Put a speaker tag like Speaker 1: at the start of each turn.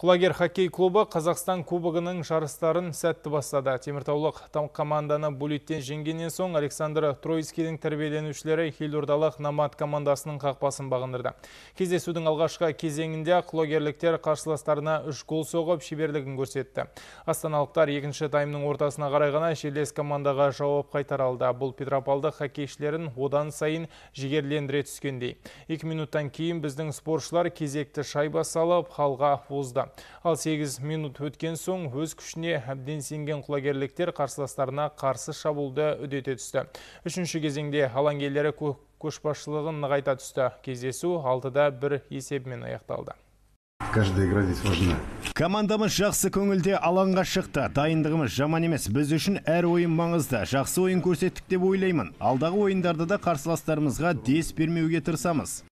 Speaker 1: Құлагер хоккей клубы Қазақстан кубогының жарыстарын сәтті бастады. Теміртаулық там команданы булеттен жеңгеннен соң Александр Троицкийдің тәрбиеленушілері Хилдордалық Намат командасының қақпасын бағындырды. Кездесудің алғашқы кезеңінде құлагерліктер қарсыластарына үш гол соғып шеберлігін көрсетті. Астаналықтар екінші таймның ортасына қарай ғана жерлес командаға жауап қайтара алды. Бұл Петропалдық хоккейшілерін одан сайын жігерлендіре түскендей. Екі минуттан кейін біздің спортшылар кезекті шайба салып, халға озды. Ал 8 минут өткен соң өз күшіне әбден сенген құлагерліктер қарсыластарына қарсы шабуылды үдете түсті. Үшінші кезеңде алаң иелері нығайта түсті. Кездесу 6-да бір есебімен аяқталды.
Speaker 2: Каждая игра здесь важна. Командамыз жақсы көңілде алаңға шықты. Дайындығымыз жаман емес. Біз үшін әр ойын маңызды. Жақсы ойын көрсеттік деп ойлаймын. Алдағы ойындарда да қарсыластарымызға дес бермеуге тырысамыз.